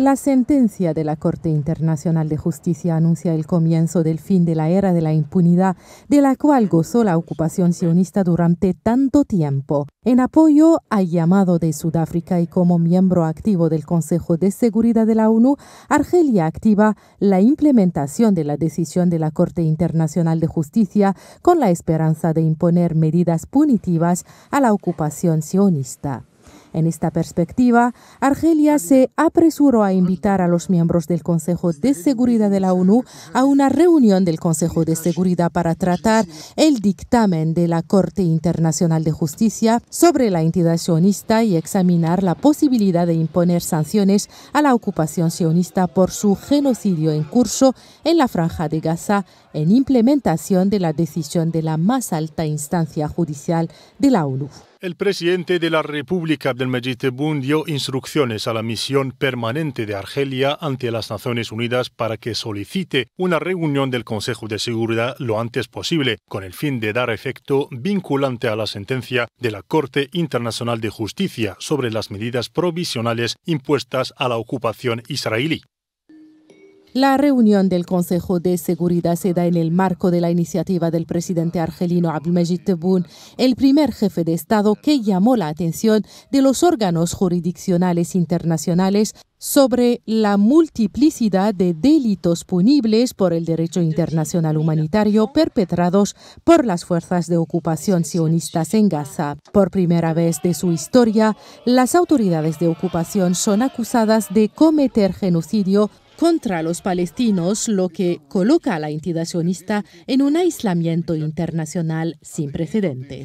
La sentencia de la Corte Internacional de Justicia anuncia el comienzo del fin de la era de la impunidad de la cual gozó la ocupación sionista durante tanto tiempo, en apoyo al llamado de Sudáfrica y como miembro activo del Consejo de Seguridad de la ONU, Argelia activa la implementación de la decisión de la Corte Internacional de Justicia con la esperanza de imponer medidas punitivas a la ocupación sionista. En esta perspectiva, Argelia se apresuró a invitar a los miembros del Consejo de Seguridad de la ONU a una reunión del Consejo de Seguridad para tratar el dictamen de la Corte Internacional de Justicia sobre la entidad sionista y examinar la posibilidad de imponer sanciones a la ocupación sionista por su genocidio en curso en la franja de Gaza en implementación de la decisión de la más alta instancia judicial de la ONU. El presidente de la República, del Mediterráneo dio instrucciones a la misión permanente de Argelia ante las Naciones Unidas para que solicite una reunión del Consejo de Seguridad lo antes posible, con el fin de dar efecto vinculante a la sentencia de la Corte Internacional de Justicia sobre las medidas provisionales impuestas a la ocupación israelí. La reunión del Consejo de Seguridad se da en el marco de la iniciativa del presidente argelino Abdelmajid Tebboune, el primer jefe de Estado que llamó la atención de los órganos jurisdiccionales internacionales sobre la multiplicidad de delitos punibles por el derecho internacional humanitario perpetrados por las fuerzas de ocupación sionistas en Gaza. Por primera vez de su historia, las autoridades de ocupación son acusadas de cometer genocidio contra los palestinos, lo que coloca a la entidad en un aislamiento internacional sin precedentes.